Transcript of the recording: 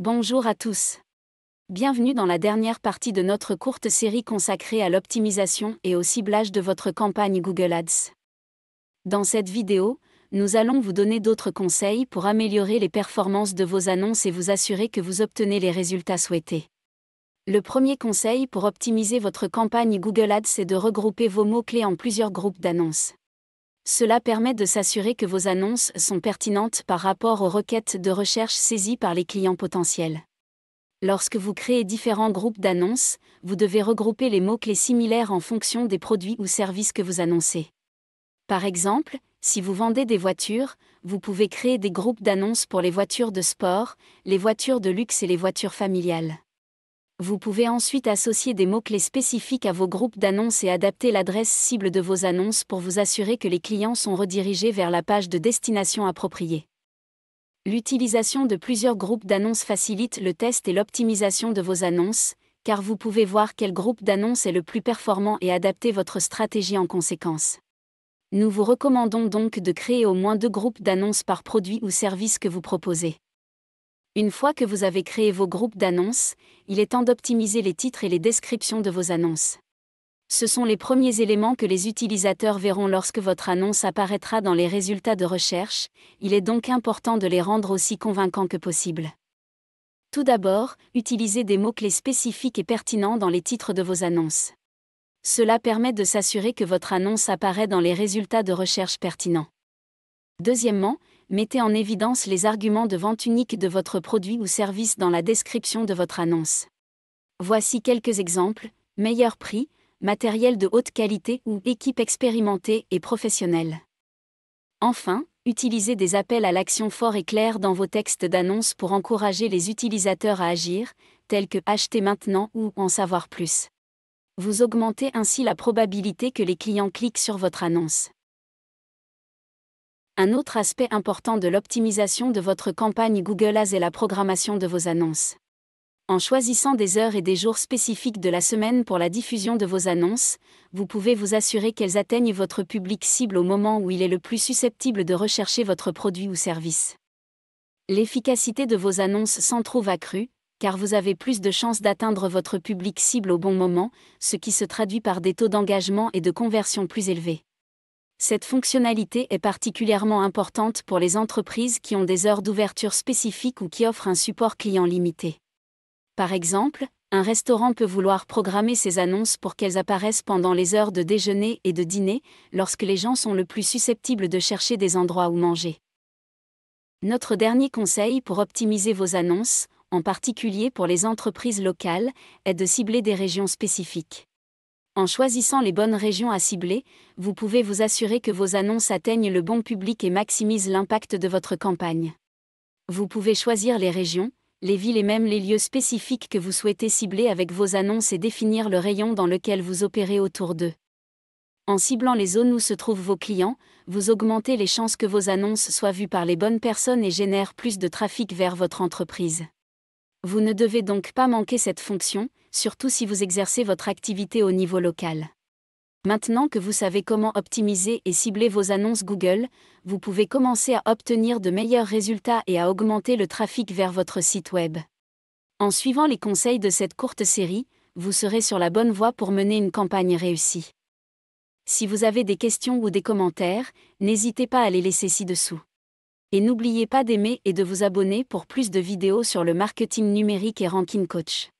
Bonjour à tous. Bienvenue dans la dernière partie de notre courte série consacrée à l'optimisation et au ciblage de votre campagne Google Ads. Dans cette vidéo, nous allons vous donner d'autres conseils pour améliorer les performances de vos annonces et vous assurer que vous obtenez les résultats souhaités. Le premier conseil pour optimiser votre campagne Google Ads est de regrouper vos mots-clés en plusieurs groupes d'annonces. Cela permet de s'assurer que vos annonces sont pertinentes par rapport aux requêtes de recherche saisies par les clients potentiels. Lorsque vous créez différents groupes d'annonces, vous devez regrouper les mots-clés similaires en fonction des produits ou services que vous annoncez. Par exemple, si vous vendez des voitures, vous pouvez créer des groupes d'annonces pour les voitures de sport, les voitures de luxe et les voitures familiales. Vous pouvez ensuite associer des mots-clés spécifiques à vos groupes d'annonces et adapter l'adresse cible de vos annonces pour vous assurer que les clients sont redirigés vers la page de destination appropriée. L'utilisation de plusieurs groupes d'annonces facilite le test et l'optimisation de vos annonces, car vous pouvez voir quel groupe d'annonces est le plus performant et adapter votre stratégie en conséquence. Nous vous recommandons donc de créer au moins deux groupes d'annonces par produit ou service que vous proposez. Une fois que vous avez créé vos groupes d'annonces, il est temps d'optimiser les titres et les descriptions de vos annonces. Ce sont les premiers éléments que les utilisateurs verront lorsque votre annonce apparaîtra dans les résultats de recherche, il est donc important de les rendre aussi convaincants que possible. Tout d'abord, utilisez des mots-clés spécifiques et pertinents dans les titres de vos annonces. Cela permet de s'assurer que votre annonce apparaît dans les résultats de recherche pertinents. Deuxièmement, mettez en évidence les arguments de vente unique de votre produit ou service dans la description de votre annonce. Voici quelques exemples, meilleur prix, matériel de haute qualité ou équipe expérimentée et professionnelle. Enfin, utilisez des appels à l'action forts et clairs dans vos textes d'annonce pour encourager les utilisateurs à agir, tels que acheter maintenant ou en savoir plus. Vous augmentez ainsi la probabilité que les clients cliquent sur votre annonce. Un autre aspect important de l'optimisation de votre campagne Google Ads est la programmation de vos annonces. En choisissant des heures et des jours spécifiques de la semaine pour la diffusion de vos annonces, vous pouvez vous assurer qu'elles atteignent votre public cible au moment où il est le plus susceptible de rechercher votre produit ou service. L'efficacité de vos annonces s'en trouve accrue, car vous avez plus de chances d'atteindre votre public cible au bon moment, ce qui se traduit par des taux d'engagement et de conversion plus élevés. Cette fonctionnalité est particulièrement importante pour les entreprises qui ont des heures d'ouverture spécifiques ou qui offrent un support client limité. Par exemple, un restaurant peut vouloir programmer ses annonces pour qu'elles apparaissent pendant les heures de déjeuner et de dîner, lorsque les gens sont le plus susceptibles de chercher des endroits où manger. Notre dernier conseil pour optimiser vos annonces, en particulier pour les entreprises locales, est de cibler des régions spécifiques. En choisissant les bonnes régions à cibler, vous pouvez vous assurer que vos annonces atteignent le bon public et maximisent l'impact de votre campagne. Vous pouvez choisir les régions, les villes et même les lieux spécifiques que vous souhaitez cibler avec vos annonces et définir le rayon dans lequel vous opérez autour d'eux. En ciblant les zones où se trouvent vos clients, vous augmentez les chances que vos annonces soient vues par les bonnes personnes et génèrent plus de trafic vers votre entreprise. Vous ne devez donc pas manquer cette fonction, surtout si vous exercez votre activité au niveau local. Maintenant que vous savez comment optimiser et cibler vos annonces Google, vous pouvez commencer à obtenir de meilleurs résultats et à augmenter le trafic vers votre site web. En suivant les conseils de cette courte série, vous serez sur la bonne voie pour mener une campagne réussie. Si vous avez des questions ou des commentaires, n'hésitez pas à les laisser ci-dessous. Et n'oubliez pas d'aimer et de vous abonner pour plus de vidéos sur le marketing numérique et Ranking Coach.